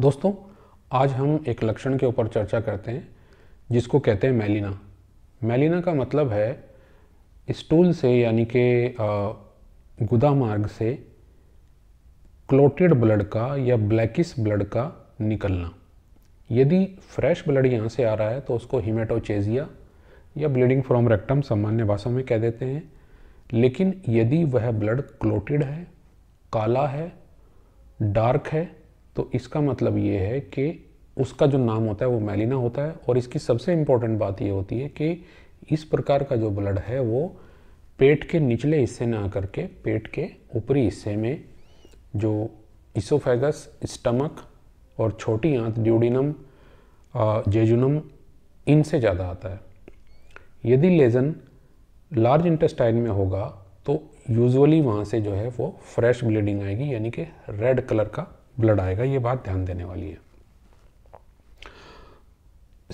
दोस्तों आज हम एक लक्षण के ऊपर चर्चा करते हैं जिसको कहते हैं मेलिना मेलिना का मतलब है स्टूल से यानी कि गुदा मार्ग से क्लोटेड ब्लड का या ब्लैकिस ब्लड का निकलना यदि फ्रेश ब्लड यहाँ से आ रहा है तो उसको हिमेटोचेजिया या ब्लीडिंग फ्रॉम रेक्टम सामान्य भाषा में कह देते हैं लेकिन यदि वह ब्लड क्लोटेड है काला है डार्क है तो इसका मतलब ये है कि उसका जो नाम होता है वो मेलिना होता है और इसकी सबसे इम्पोर्टेंट बात ये होती है कि इस प्रकार का जो ब्लड है वो पेट के निचले हिस्से में आकर के पेट के ऊपरी हिस्से में जो इसोफेगस स्टमक और छोटी आंत ड्यूडिनम जेजुनम इनसे ज़्यादा आता है यदि लेजन लार्ज इंटेस्टाइन में होगा तो यूजुअली वहाँ से जो है वो फ्रेश ब्लीडिंग आएगी यानी कि रेड कलर का ब्लड आएगा ये बात ध्यान देने वाली है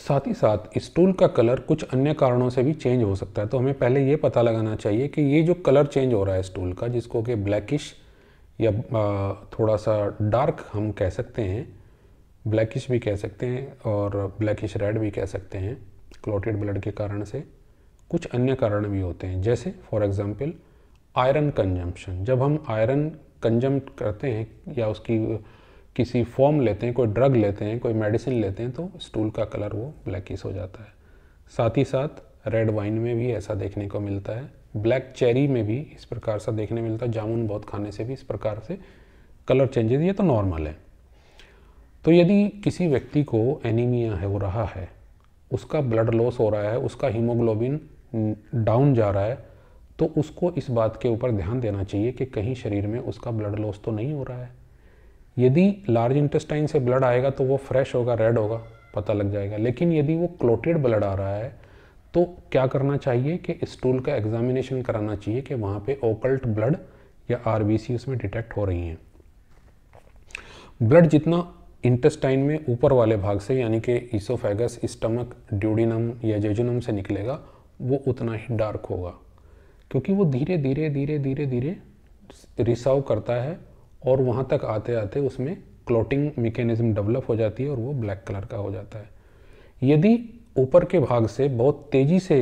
साथ ही साथ स्टूल का कलर कुछ अन्य कारणों से भी चेंज हो सकता है तो हमें पहले ये पता लगाना चाहिए कि ये जो कलर चेंज हो रहा है स्टूल का जिसको कि ब्लैकिश या थोड़ा सा डार्क हम कह सकते हैं ब्लैकिश भी कह सकते हैं और ब्लैकिश रेड भी कह सकते हैं क्लोटेड ब्लड के कारण से कुछ अन्य कारण भी होते हैं जैसे फॉर एग्ज़ाम्पल आयरन कंजम्पशन जब हम आयरन कंजम करते हैं या उसकी किसी फॉर्म लेते हैं कोई ड्रग लेते हैं कोई मेडिसिन लेते हैं तो स्टूल का कलर वो ब्लैकिस हो जाता है साथ ही साथ रेड वाइन में भी ऐसा देखने को मिलता है ब्लैक चेरी में भी इस प्रकार सा देखने मिलता है जामुन बहुत खाने से भी इस प्रकार से कलर चेंजेस ये तो नॉर्मल है तो यदि किसी व्यक्ति को एनीमिया है वो रहा है उसका ब्लड लॉस हो रहा है उसका हीमोग्लोबिन डाउन जा रहा है तो उसको इस बात के ऊपर ध्यान देना चाहिए कि कहीं शरीर में उसका ब्लड लॉस तो नहीं हो रहा है यदि लार्ज इंटेस्टाइन से ब्लड आएगा तो वो फ्रेश होगा रेड होगा पता लग जाएगा लेकिन यदि वो क्लोटेड ब्लड आ रहा है तो क्या करना चाहिए कि स्टूल का एग्जामिनेशन कराना चाहिए कि वहाँ पे ओकल्ट ब्लड या आर उसमें डिटेक्ट हो रही हैं ब्लड जितना इंटेस्टाइन में ऊपर वाले भाग से यानी कि ईसोफेगस स्टमक ड्यूडिनम या जेजुनम से निकलेगा वो उतना ही डार्क होगा क्योंकि वो धीरे धीरे धीरे धीरे धीरे रिसाव करता है और वहाँ तक आते आते उसमें क्लोटिंग मेकेनिज़्म डेवलप हो जाती है और वो ब्लैक कलर का हो जाता है यदि ऊपर के भाग से बहुत तेज़ी से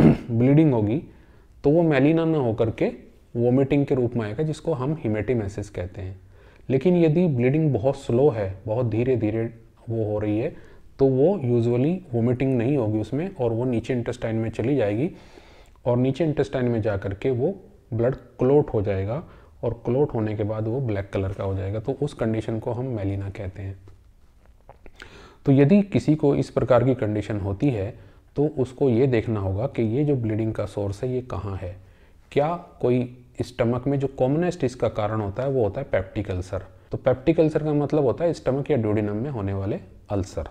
ब्लीडिंग होगी तो वो मेलिना ना होकर के वोमिटिंग के रूप में आएगा जिसको हम हिमेटिमेसिस कहते हैं लेकिन यदि ब्लीडिंग बहुत स्लो है बहुत धीरे धीरे वो हो रही है तो वो यूजुअली वोमिटिंग नहीं होगी उसमें और वो नीचे इंटेस्टाइन में चली जाएगी और नीचे इंटेस्टाइन में जा करके वो ब्लड क्लोट हो जाएगा और क्लोट होने के बाद वो ब्लैक कलर का हो जाएगा तो उस कंडीशन को हम मेलिना कहते हैं तो यदि किसी को इस प्रकार की कंडीशन होती है तो उसको ये देखना होगा कि ये जो ब्लीडिंग का सोर्स है ये कहाँ है क्या कोई स्टमक में जो कॉमनेस्ट इसका कारण होता है वो होता है पैप्टिक अल्सर तो पेप्टिक अल्सर का मतलब होता है स्टमक या ड्यूडिनम में होने वाले अल्सर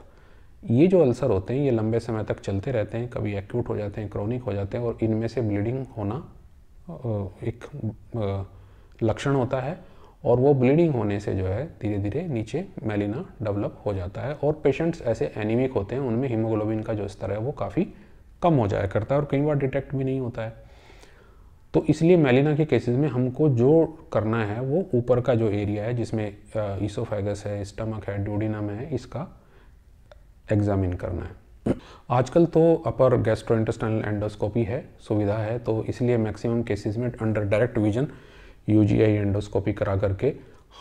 ये जो अल्सर होते हैं ये लंबे समय तक चलते रहते हैं कभी एक्यूट हो जाते हैं क्रॉनिक हो जाते हैं और इनमें से ब्लीडिंग होना एक लक्षण होता है और वो ब्लीडिंग होने से जो है धीरे धीरे नीचे मेलिना डेवलप हो जाता है और पेशेंट्स ऐसे एनीमिक होते हैं उनमें हीमोग्लोबिन का जो स्तर है वो काफ़ी कम हो जाया करता है और कई बार डिटेक्ट भी नहीं होता है तो इसलिए मेलिना के केसेस में हमको जो करना है वो ऊपर का जो एरिया है जिसमें ईसोफेगस है स्टमक है ड्यूडिनम है इसका एग्ज़ामिन करना है आजकल तो अपर गैस्ट्रो गैस्ट्रोइंटेस्टाइनल एंडोस्कोपी है सुविधा है तो इसलिए मैक्सिमम केसेस में अंडर डायरेक्ट विजन आई एंडोस्कोपी करा करके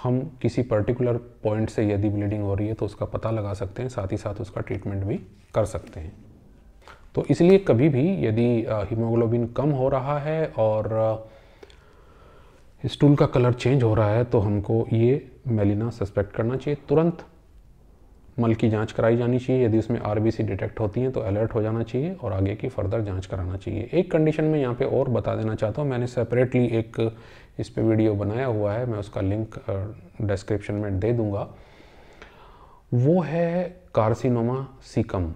हम किसी पर्टिकुलर पॉइंट से यदि ब्लीडिंग हो रही है तो उसका पता लगा सकते हैं साथ ही साथ उसका ट्रीटमेंट भी कर सकते हैं तो इसलिए कभी भी यदि हीमोग्लोबिन कम हो रहा है और स्टूल का कलर चेंज हो रहा है तो हमको ये मेलिना सस्पेक्ट करना चाहिए तुरंत मल की जांच कराई जानी चाहिए यदि उसमें आर डिटेक्ट होती हैं तो अलर्ट हो जाना चाहिए और आगे की फर्दर जाँच कराना चाहिए एक कंडीशन में यहाँ पर और बता देना चाहता हूँ मैंने सेपरेटली एक इस पर वीडियो बनाया हुआ है मैं उसका लिंक डिस्क्रिप्शन में दे दूँगा वो है कार्सिनोमा सिकम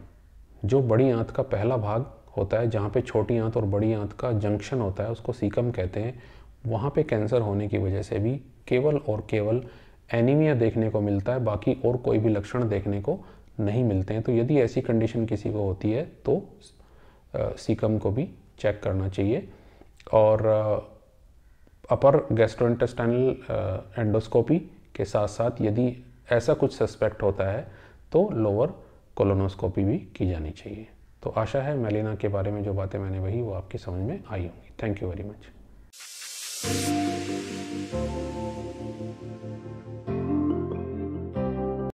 जो बड़ी आंत का पहला भाग होता है जहाँ पे छोटी आंत और बड़ी आंत का जंक्शन होता है उसको सिकम कहते हैं वहाँ पे कैंसर होने की वजह से भी केवल और केवल एनीमिया देखने को मिलता है बाकी और कोई भी लक्षण देखने को नहीं मिलते हैं तो यदि ऐसी कंडीशन किसी को होती है तो सीकम को भी चेक करना चाहिए और अपर गैस्ट्रोइंटेस्टाइनल एंडोस्कोपी के साथ साथ यदि ऐसा कुछ सस्पेक्ट होता है तो लोअर कोलोनोस्कोपी भी की जानी चाहिए तो आशा है मेलिना के बारे में जो बातें मैंने वही वो आपकी समझ में आई होंगी थैंक यू वेरी मच